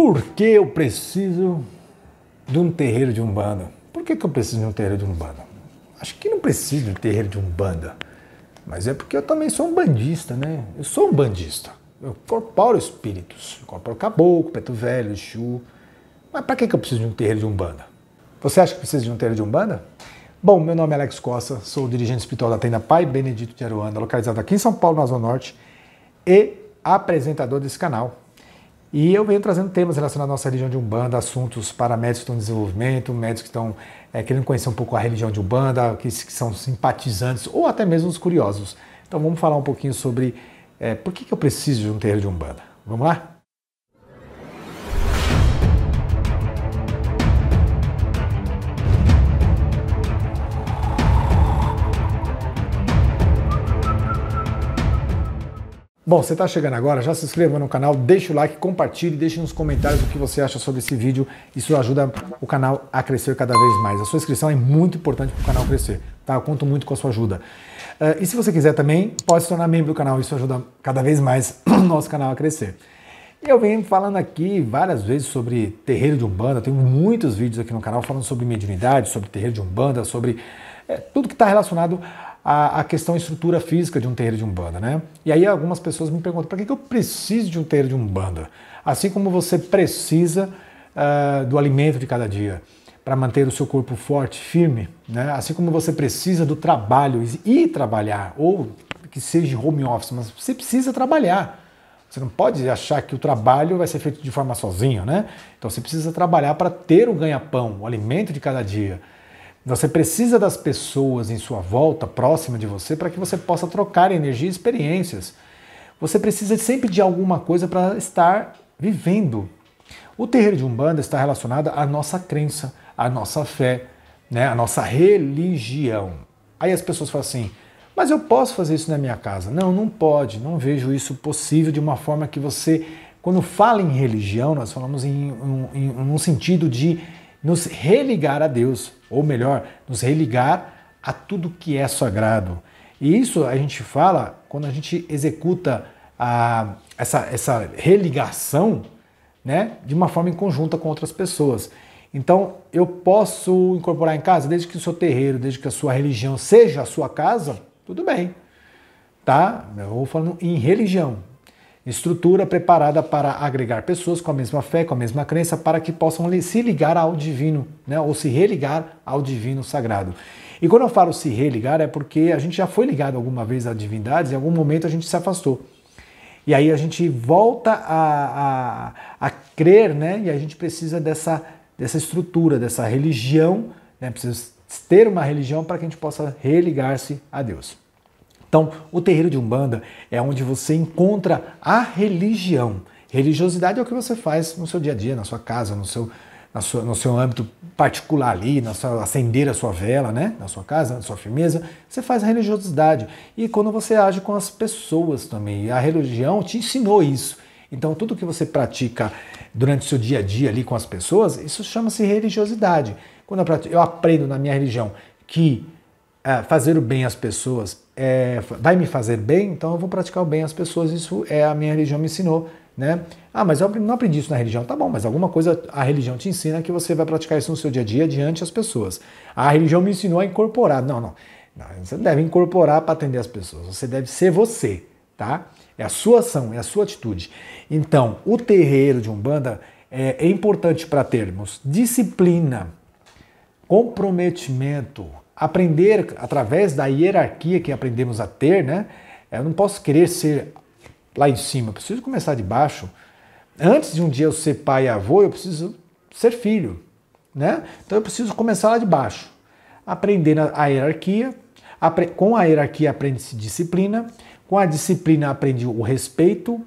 por que eu preciso de um terreiro de umbanda? Por que, que eu preciso de um terreiro de umbanda? Acho que não preciso de um terreiro de umbanda, mas é porque eu também sou um bandista, né? Eu sou um bandista. Eu incorporo espíritos, eu incorporo caboclo, preto velho, chu. Mas para que, que eu preciso de um terreiro de umbanda? Você acha que precisa de um terreiro de umbanda? Bom, meu nome é Alex Costa, sou o dirigente espiritual da tenda Pai Benedito de Aruanda, localizado aqui em São Paulo, na Zona Norte, e apresentador desse canal. E eu venho trazendo temas relacionados à nossa religião de Umbanda, assuntos para médicos que estão em desenvolvimento, médicos que estão é, querendo conhecer um pouco a religião de Umbanda, que, que, são simpatizantes ou até mesmo os curiosos. Então vamos falar um pouquinho sobre é, por que, que eu preciso de um terreiro de Umbanda. Vamos lá? Bom, você está chegando agora, já se inscreva no canal, deixa o like, compartilhe, deixe nos comentários o que você acha sobre esse vídeo. Isso ajuda o canal a crescer cada vez mais. A sua inscrição é muito importante para o canal crescer, tá? Eu conto muito com a sua ajuda. Uh, e se você quiser também, pode se tornar membro do canal, isso ajuda cada vez mais o nosso canal a crescer. Eu venho falando aqui várias vezes sobre terreiro de Umbanda, tenho muitos vídeos aqui no canal falando sobre mediunidade, sobre terreiro de Umbanda, sobre é, tudo que está relacionado a, a questão estrutura física de um terreiro de umbanda, né? E aí algumas pessoas me perguntam, para que, que eu preciso de um terreiro de umbanda? Assim como você precisa uh, do alimento de cada dia para manter o seu corpo forte, firme, né? Assim como você precisa do trabalho e trabalhar, ou que seja home office, mas você precisa trabalhar. Você não pode achar que o trabalho vai ser feito de forma sozinho, né? Então você precisa trabalhar para ter o ganha-pão, o alimento de cada dia. Você precisa das pessoas em sua volta, próxima de você, para que você possa trocar energia e experiências. Você precisa sempre de alguma coisa para estar vivendo. O terreiro de Umbanda está relacionado à nossa crença, à nossa fé, né, à nossa religião. Aí as pessoas falam assim: mas eu posso fazer isso na minha casa? Não, não pode. Não vejo isso possível de uma forma que você, quando fala em religião, nós falamos em, em, em um sentido de nos religar a Deus, ou melhor, nos religar a tudo que é sagrado. E isso a gente fala quando a gente executa a, essa, essa religação né, de uma forma em conjunta com outras pessoas. Então, eu posso incorporar em casa, desde que o seu terreiro, desde que a sua religião seja a sua casa, tudo bem. Tá? Eu vou falando em religião, estrutura preparada para agregar pessoas com a mesma fé, com a mesma crença, para que possam se ligar ao divino, né? ou se religar ao divino sagrado. E quando eu falo se religar, é porque a gente já foi ligado alguma vez a divindades, em algum momento a gente se afastou. E aí a gente volta a, a, a crer, né? e a gente precisa dessa, dessa estrutura, dessa religião, né? precisa ter uma religião para que a gente possa religar-se a Deus. Então, o terreiro de Umbanda é onde você encontra a religião. Religiosidade é o que você faz no seu dia a dia, na sua casa, no seu, na sua, no seu âmbito particular ali, na sua, acender a sua vela, né? Na sua casa, na sua firmeza, você faz a religiosidade. E quando você age com as pessoas também. A religião te ensinou isso. Então, tudo que você pratica durante o seu dia a dia ali com as pessoas, isso chama-se religiosidade. Quando eu, pratico, eu aprendo na minha religião que é, fazer o bem às pessoas é, vai me fazer bem, então eu vou praticar o bem às pessoas, isso é a minha religião me ensinou. Né? Ah, mas eu não aprendi isso na religião. Tá bom, mas alguma coisa a religião te ensina que você vai praticar isso no seu dia a dia diante das pessoas. A religião me ensinou a incorporar. Não, não. não você não deve incorporar para atender as pessoas. Você deve ser você, tá? É a sua ação, é a sua atitude. Então, o terreiro de Umbanda é, é importante para termos disciplina, comprometimento, aprender através da hierarquia que aprendemos a ter, né? Eu não posso querer ser lá em cima, eu preciso começar de baixo. Antes de um dia eu ser pai e avô, eu preciso ser filho, né? Então eu preciso começar lá de baixo. Aprender a hierarquia, com a hierarquia aprende-se disciplina, com a disciplina aprende o respeito,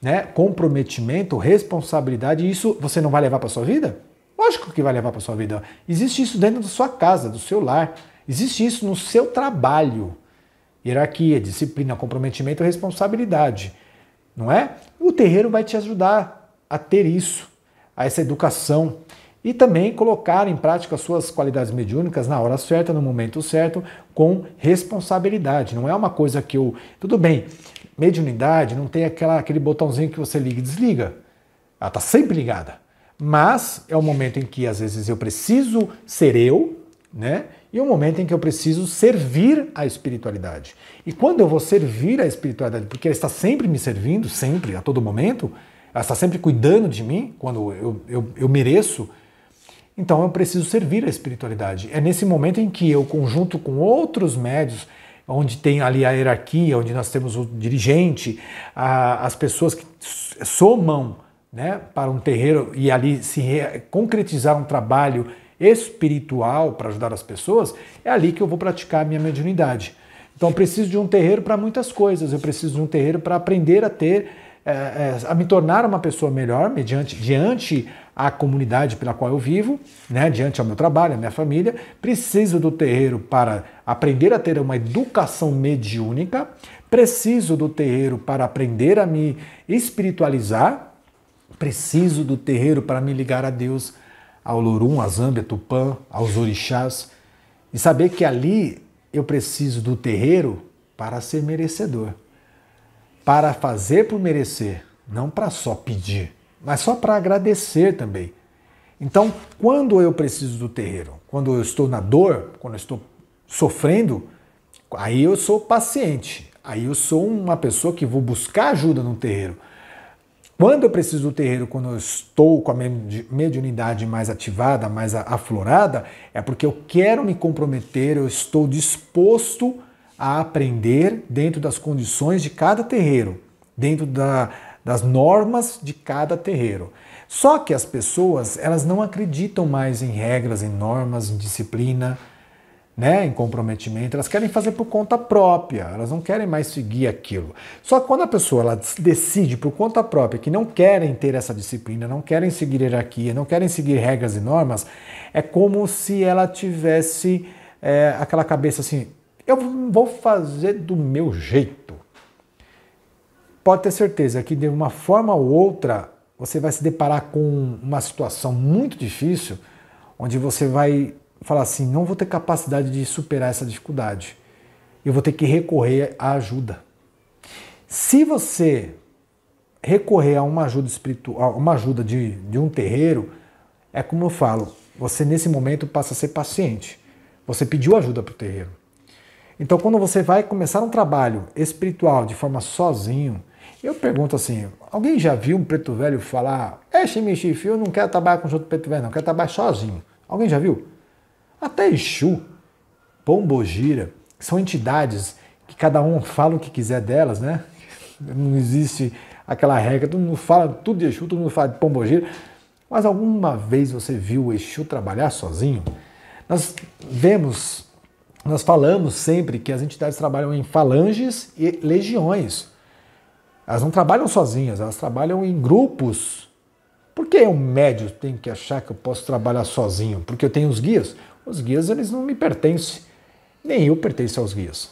né? comprometimento, responsabilidade, isso você não vai levar para sua vida? Lógico que vai levar para sua vida. Existe isso dentro da sua casa, do seu lar. Existe isso no seu trabalho. Hierarquia, disciplina, comprometimento e responsabilidade. Não é? O terreiro vai te ajudar a ter isso, a essa educação. E também colocar em prática suas qualidades mediúnicas na hora certa, no momento certo, com responsabilidade. Não é uma coisa que eu. Tudo bem, mediunidade não tem aquela, aquele botãozinho que você liga e desliga. Ela está sempre ligada. Mas é o momento em que às vezes eu preciso ser eu, né? E o um momento em que eu preciso servir a espiritualidade. E quando eu vou servir a espiritualidade, porque ela está sempre me servindo, sempre, a todo momento, ela está sempre cuidando de mim, quando eu, eu, eu mereço, então eu preciso servir a espiritualidade. É nesse momento em que eu, conjunto com outros médios, onde tem ali a hierarquia, onde nós temos o dirigente, a, as pessoas que somam né, para um terreiro e ali se concretizar um trabalho espiritual para ajudar as pessoas, é ali que eu vou praticar a minha mediunidade. Então eu preciso de um terreiro para muitas coisas, eu preciso de um terreiro para aprender a ter, eh, eh, a me tornar uma pessoa melhor mediante, diante a comunidade pela qual eu vivo, né, diante ao meu trabalho, à minha família, preciso do terreiro para aprender a ter uma educação mediúnica, preciso do terreiro para aprender a me espiritualizar, preciso do terreiro para me ligar a Deus, ao Lurum, a Zâmbia, Tupã, aos orixás, e saber que ali eu preciso do terreiro para ser merecedor, para fazer por merecer, não para só pedir, mas só para agradecer também. Então, quando eu preciso do terreiro, quando eu estou na dor, quando eu estou sofrendo, aí eu sou paciente, aí eu sou uma pessoa que vou buscar ajuda no terreiro. Quando eu preciso do terreiro, quando eu estou com a mediunidade mais ativada, mais aflorada, é porque eu quero me comprometer, eu estou disposto a aprender dentro das condições de cada terreiro, dentro da, das normas de cada terreiro. Só que as pessoas, elas não acreditam mais em regras, em normas, em disciplina, né, em comprometimento, elas querem fazer por conta própria, elas não querem mais seguir aquilo. Só que quando a pessoa ela decide por conta própria que não querem ter essa disciplina, não querem seguir hierarquia, não querem seguir regras e normas, é como se ela tivesse é, aquela cabeça assim: eu vou fazer do meu jeito. Pode ter certeza que de uma forma ou outra você vai se deparar com uma situação muito difícil onde você vai falar assim: não vou ter capacidade de superar essa dificuldade. Eu vou ter que recorrer à ajuda. Se você recorrer a uma ajuda espiritual, uma ajuda de, de um terreiro, é como eu falo, você nesse momento passa a ser paciente. Você pediu ajuda para o terreiro. Então, quando você vai começar um trabalho espiritual de forma sozinho, eu pergunto assim: alguém já viu um preto velho falar, é ximixifi, eu não quero trabalhar com outro preto velho, não, eu quero trabalhar sozinho? Alguém já viu? Até Exu, Pombogira, são entidades que cada um fala o que quiser delas, né? Não existe aquela regra, todo mundo fala tudo de Exu, todo mundo fala de Pombogira. Mas alguma vez você viu o Exu trabalhar sozinho? Nós vemos, nós falamos sempre que as entidades trabalham em falanges e legiões. Elas não trabalham sozinhas, elas trabalham em grupos. Por que um médio tem que achar que eu posso trabalhar sozinho? Porque eu tenho os guias? Os guias eles não me pertencem, nem eu pertenço aos guias.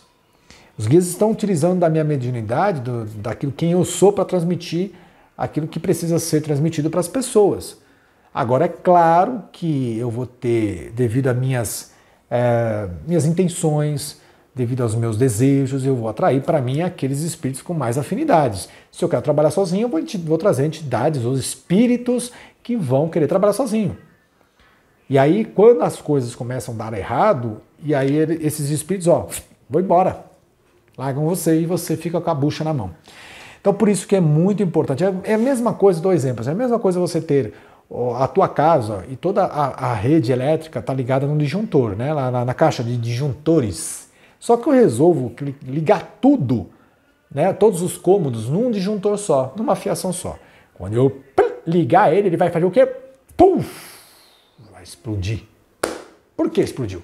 Os guias estão utilizando da minha mediunidade, do, daquilo quem eu sou para transmitir aquilo que precisa ser transmitido para as pessoas. Agora é claro que eu vou ter, devido a minhas, é, minhas intenções, devido aos meus desejos, eu vou atrair para mim aqueles espíritos com mais afinidades. Se eu quero trabalhar sozinho, eu vou, vou trazer entidades ou espíritos que vão querer trabalhar sozinho. E aí, quando as coisas começam a dar errado, e aí ele, esses espíritos, ó, vou embora. Largam você e você fica com a bucha na mão. Então, por isso que é muito importante. É, é a mesma coisa, dois exemplos. É a mesma coisa você ter a tua casa e toda a, a rede elétrica está ligada no disjuntor, né? Lá na, na, caixa de disjuntores. Só que eu resolvo ligar tudo, né? Todos os cômodos num disjuntor só, numa fiação só. Quando eu ligar ele, ele vai fazer o quê? Puf! vai explodir. Por que explodiu?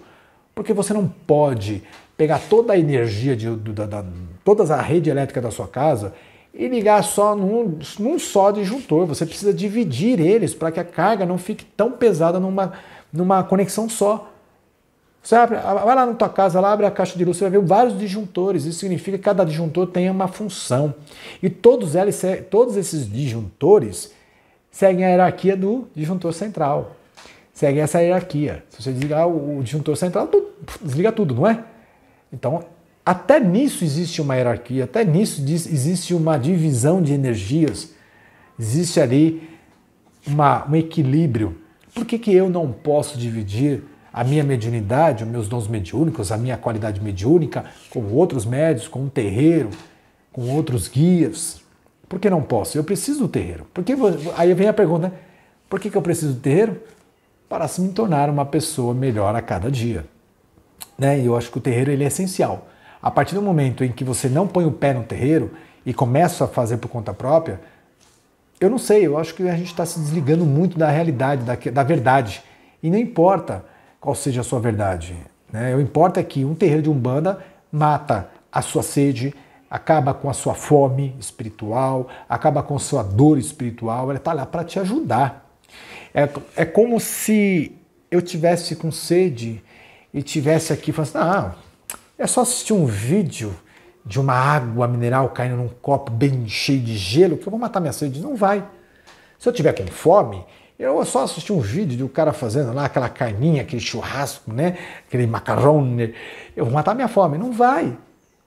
Porque você não pode pegar toda a energia, de, da, da, toda a rede elétrica da sua casa e ligar só num, num só disjuntor. Você precisa dividir eles para que a carga não fique tão pesada numa, numa conexão só. Você abre, vai lá na tua casa, lá abre a caixa de luz, você vai ver vários disjuntores. Isso significa que cada disjuntor tem uma função. E todos, eles, todos esses disjuntores seguem a hierarquia do disjuntor central segue essa hierarquia. Se você desligar o disjuntor central, desliga tudo, não é? Então, até nisso existe uma hierarquia, até nisso existe uma divisão de energias, existe ali uma, um equilíbrio. Por que, que eu não posso dividir a minha mediunidade, os meus dons mediúnicos, a minha qualidade mediúnica com outros médios, com um terreiro, com outros guias? Por que não posso? Eu preciso do terreiro. que? aí vem a pergunta, né? por que, que eu preciso do terreiro? para se tornar uma pessoa melhor a cada dia. Né? E eu acho que o terreiro ele é essencial. A partir do momento em que você não põe o pé no terreiro e começa a fazer por conta própria, eu não sei, eu acho que a gente está se desligando muito da realidade, da, da verdade. E não importa qual seja a sua verdade. Né? O importa é que um terreiro de Umbanda mata a sua sede, acaba com a sua fome espiritual, acaba com a sua dor espiritual, ela está lá para te ajudar. É, é como se eu tivesse com sede e tivesse aqui falando assim, ah, é só assistir um vídeo de uma água mineral caindo num copo bem cheio de gelo que eu vou matar minha sede. Não vai. Se eu tiver com fome, eu só assistir um vídeo de um cara fazendo lá aquela carninha, aquele churrasco, né? Aquele macarrone. Eu vou matar minha fome. Não vai.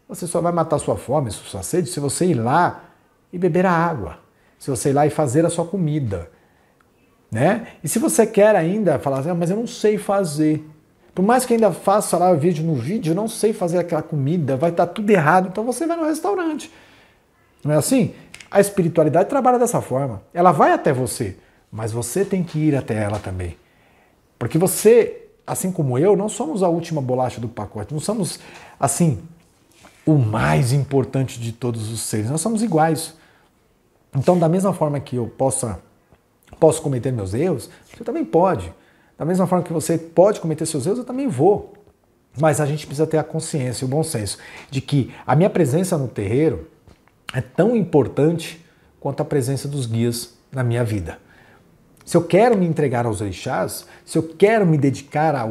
Você só vai matar sua fome, sua sede, se você ir lá e beber a água. Se você ir lá e fazer a sua comida. Né? E se você quer ainda falar assim, ah, mas eu não sei fazer. Por mais que ainda faça lá o vídeo no vídeo, eu não sei fazer aquela comida, vai estar tá tudo errado, então você vai no restaurante. Não é assim? A espiritualidade trabalha dessa forma. Ela vai até você, mas você tem que ir até ela também. Porque você, assim como eu, não somos a última bolacha do pacote, não somos assim o mais importante de todos os seres. Nós somos iguais. Então, da mesma forma que eu possa Posso cometer meus erros? Você também pode. Da mesma forma que você pode cometer seus erros, eu também vou. Mas a gente precisa ter a consciência e o bom senso de que a minha presença no terreiro é tão importante quanto a presença dos guias na minha vida. Se eu quero me entregar aos orixás, se eu quero me dedicar a,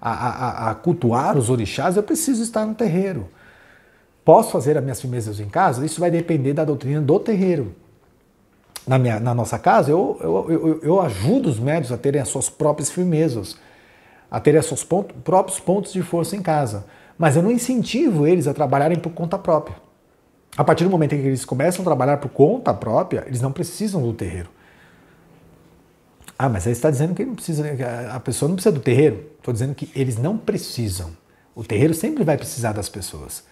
a, a, a cultuar os orixás, eu preciso estar no terreiro. Posso fazer as minhas firmezas em casa? Isso vai depender da doutrina do terreiro na, minha, na nossa casa, eu, eu, eu, eu ajudo os médios a terem as suas próprias firmezas, a terem os seus próprios pontos de força em casa. Mas eu não incentivo eles a trabalharem por conta própria. A partir do momento em que eles começam a trabalhar por conta própria, eles não precisam do terreiro. Ah, mas aí está dizendo que não precisa, a pessoa não precisa do terreiro. Estou dizendo que eles não precisam. O terreiro sempre vai precisar das pessoas.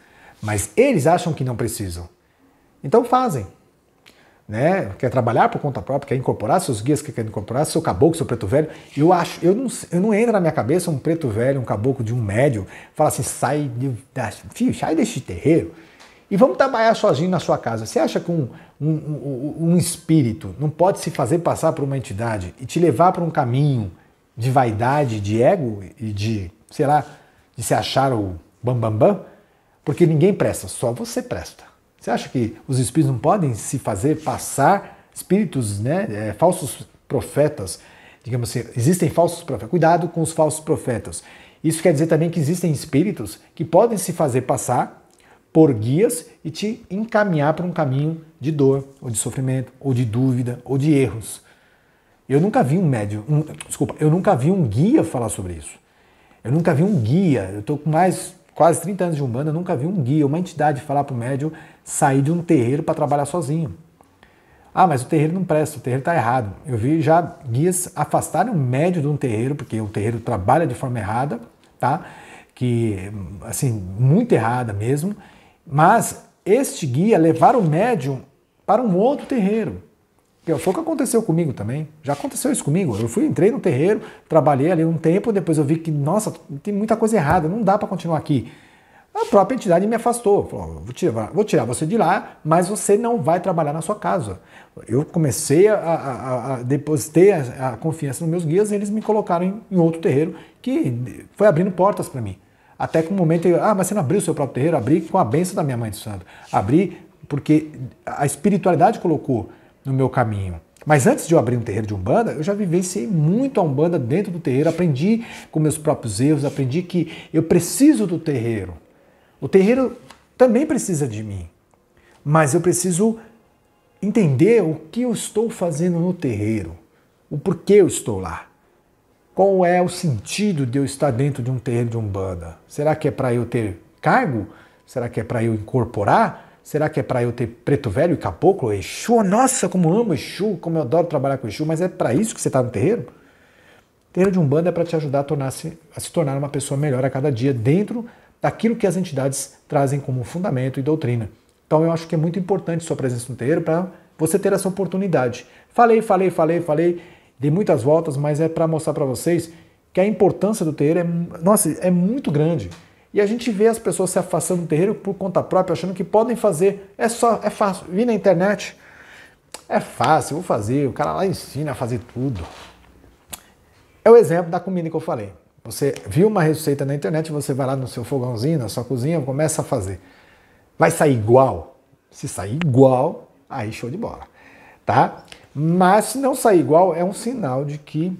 Mas eles acham que não precisam. Então fazem né, quer trabalhar por conta própria, quer incorporar seus guias, quer incorporar seu caboclo, seu preto velho. Eu acho, eu não, eu não entra na minha cabeça um preto velho, um caboclo de um médio, fala assim, sai, de, filho, sai deste terreiro e vamos trabalhar sozinho na sua casa. Você acha que um, um, um, um espírito não pode se fazer passar por uma entidade e te levar para um caminho de vaidade, de ego e de, sei lá, de se achar o bambambam? Bam, bam? Porque ninguém presta, só você presta. Você acha que os espíritos não podem se fazer passar espíritos, né, é, falsos profetas? Digamos assim, existem falsos profetas. Cuidado com os falsos profetas. Isso quer dizer também que existem espíritos que podem se fazer passar por guias e te encaminhar para um caminho de dor, ou de sofrimento, ou de dúvida, ou de erros. Eu nunca vi um médium, um, desculpa, eu nunca vi um guia falar sobre isso. Eu nunca vi um guia. Eu estou com mais quase 30 anos de humana, nunca vi um guia, uma entidade falar para o médium sair de um terreiro para trabalhar sozinho. Ah, mas o terreiro não presta, o terreiro está errado. Eu vi já guias afastarem o médio de um terreiro, porque o terreiro trabalha de forma errada, tá? Que, assim, muito errada mesmo. Mas este guia levar o médium para um outro terreiro. Eu, foi o que aconteceu comigo também. Já aconteceu isso comigo. Eu fui, entrei no terreiro, trabalhei ali um tempo, depois eu vi que, nossa, tem muita coisa errada, não dá para continuar aqui. A própria entidade me afastou. Falou, vou tirar, vou tirar você de lá, mas você não vai trabalhar na sua casa. Eu comecei a, a, a a, a, confiança nos meus guias e eles me colocaram em, em outro terreiro que foi abrindo portas para mim. Até que um momento, eu, ah, mas você não abriu o seu próprio terreiro? Abri com a benção da minha mãe do santo. Abri porque a espiritualidade colocou no meu caminho. Mas antes de eu abrir um terreiro de Umbanda, eu já vivenciei muito a Umbanda dentro do terreiro, aprendi com meus próprios erros, aprendi que eu preciso do terreiro. O terreiro também precisa de mim, mas eu preciso entender o que eu estou fazendo no terreiro, o porquê eu estou lá. Qual é o sentido de eu estar dentro de um terreiro de Umbanda? Será que é para eu ter cargo? Será que é para eu incorporar? Será que é para eu ter preto velho e caboclo? Exu, oh, nossa, como amo Exu, como eu adoro trabalhar com Exu, mas é para isso que você está no terreiro? O terreiro de Umbanda é para te ajudar a, tornar -se, a se tornar uma pessoa melhor a cada dia dentro daquilo que as entidades trazem como fundamento e doutrina. Então eu acho que é muito importante sua presença no terreiro para você ter essa oportunidade. Falei, falei, falei, falei, dei muitas voltas, mas é para mostrar para vocês que a importância do terreiro é, nossa, é muito grande. E a gente vê as pessoas se afastando do terreiro por conta própria, achando que podem fazer. É só, é fácil. Vi na internet, é fácil, vou fazer. O cara lá ensina a fazer tudo. É o exemplo da comida que eu falei. Você viu uma receita na internet, você vai lá no seu fogãozinho, na sua cozinha, começa a fazer. Vai sair igual? Se sair igual, aí show de bola, tá? Mas se não sair igual, é um sinal de que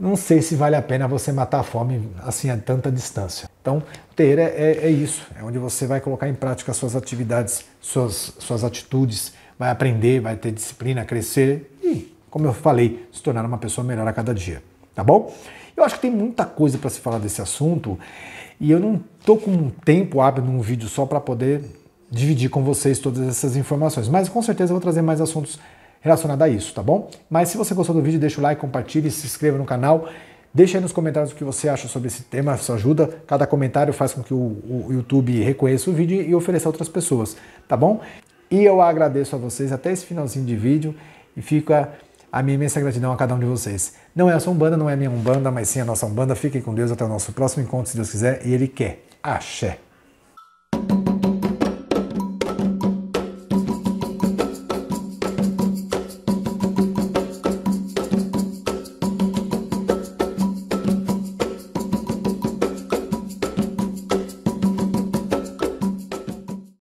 não sei se vale a pena você matar a fome assim a tanta distância. Então, ter é, é, é isso, é onde você vai colocar em prática suas atividades, suas, suas atitudes, vai aprender, vai ter disciplina, crescer e, como eu falei, se tornar uma pessoa melhor a cada dia, tá bom? Eu acho que tem muita coisa para se falar desse assunto e eu não tô com um tempo aberto num vídeo só para poder dividir com vocês todas essas informações, mas com certeza eu vou trazer mais assuntos relacionada a isso, tá bom? Mas se você gostou do vídeo, deixa o like, compartilhe, se inscreva no canal. Deixa aí nos comentários o que você acha sobre esse tema, isso ajuda. Cada comentário faz com que o, o YouTube reconheça o vídeo e ofereça a outras pessoas, tá bom? E eu agradeço a vocês até esse finalzinho de vídeo e fica a minha imensa gratidão a cada um de vocês. Não é a sua Umbanda, não é a minha Umbanda, mas sim a nossa Umbanda. Fiquem com Deus até o nosso próximo encontro, se Deus quiser, e Ele quer. Axé!